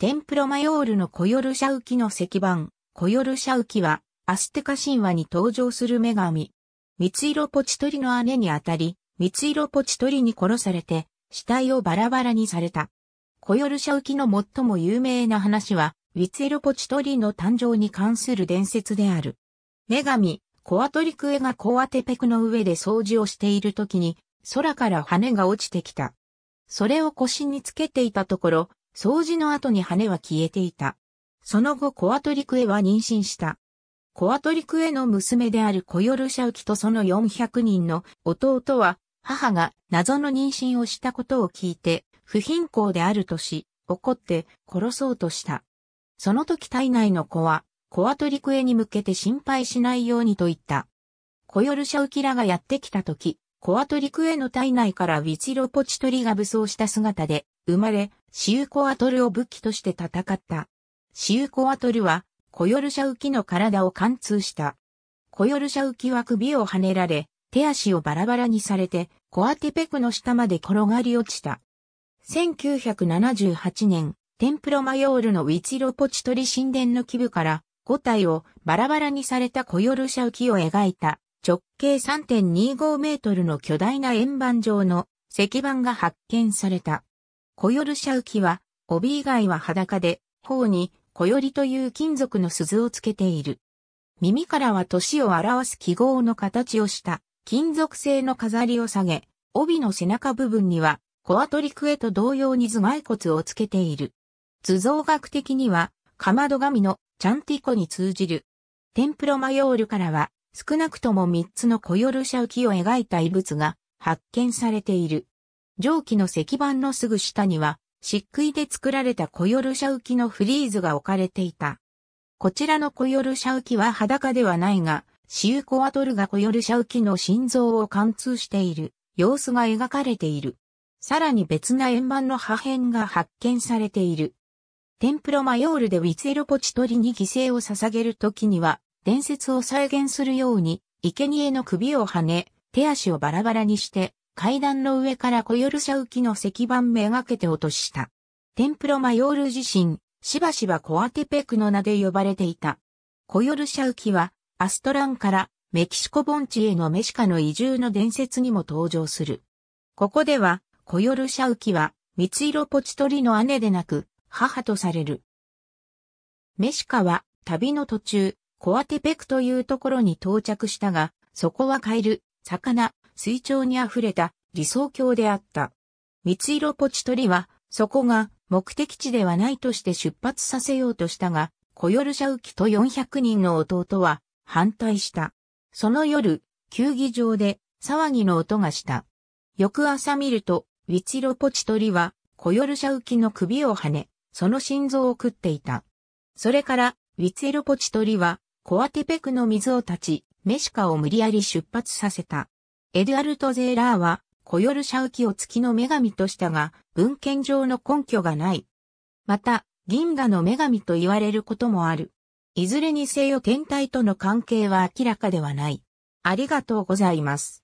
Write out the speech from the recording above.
テンプロマヨールのコヨルシャウキの石板、コヨルシャウキは、アステカ神話に登場する女神。三ツ色ポチトリの姉にあたり、三ツ色ポチトリに殺されて、死体をバラバラにされた。コヨルシャウキの最も有名な話は、三ツ色ポチトリの誕生に関する伝説である。女神、コアトリクエがコアテペクの上で掃除をしている時に、空から羽が落ちてきた。それを腰につけていたところ、掃除の後に羽は消えていた。その後コアトリクエは妊娠した。コアトリクエの娘であるコヨルシャウキとその400人の弟は、母が謎の妊娠をしたことを聞いて、不貧困であるとし、怒って殺そうとした。その時体内の子は、コアトリクエに向けて心配しないようにと言った。コヨルシャウキらがやってきた時、コアトリクエの体内からウィチロポチトリが武装した姿で、生まれ、シウコアトルを武器として戦った。シウコアトルは、コヨルシャウキの体を貫通した。コヨルシャウキは首をはねられ、手足をバラバラにされて、コアテペクの下まで転がり落ちた。1978年、テンプロマヨールのウィチロポチトリ神殿の基部から5体をバラバラにされたコヨルシャウキを描いた直径3.25メートルの巨大な円盤状の石板が発見された。コヨルシャウキは、帯以外は裸で、頬に、コヨリという金属の鈴をつけている。耳からは年を表す記号の形をした、金属製の飾りを下げ、帯の背中部分には、コアトリクエと同様に頭蓋骨をつけている。図像学的には、かまど神のチャンティコに通じる。テンプロマヨールからは、少なくとも3つのコヨルシャウキを描いた遺物が発見されている。蒸気の石板のすぐ下には、漆喰で作られたコヨルシャウキのフリーズが置かれていた。こちらのコヨルシャウキは裸ではないが、シウコワトルがコヨルシャウキの心臓を貫通している様子が描かれている。さらに別な円盤の破片が発見されている。テンプロマヨールでウィツェロポチトリに犠牲を捧げるときには、伝説を再現するように、生贄の首を跳ね、手足をバラバラにして、階段の上からコヨル社浮きの石板めがけて落とした。テンプロマヨール自身、しばしばコアテペクの名で呼ばれていた。コヨルャ浮きは、アストランからメキシコ盆地へのメシカの移住の伝説にも登場する。ここでは、コヨルシャウキは、蜜色ポチトリの姉でなく、母とされる。メシカは、旅の途中、コアテペクというところに到着したが、そこはカエル、魚、水調に溢れた理想郷であった。三色ポチトリは、そこが目的地ではないとして出発させようとしたが、コヨルシャウキと400人の弟は反対した。その夜、球技場で騒ぎの音がした。翌朝見ると、三ィポチトリは、コヨルシャウキの首を跳ね、その心臓を食っていた。それから、ウィチロポチトリは、コアテペクの水を断ち、メシカを無理やり出発させた。エドュアルト・ゼーラーは、コヨルシャウキを月の女神としたが、文献上の根拠がない。また、銀河の女神と言われることもある。いずれにせよ天体との関係は明らかではない。ありがとうございます。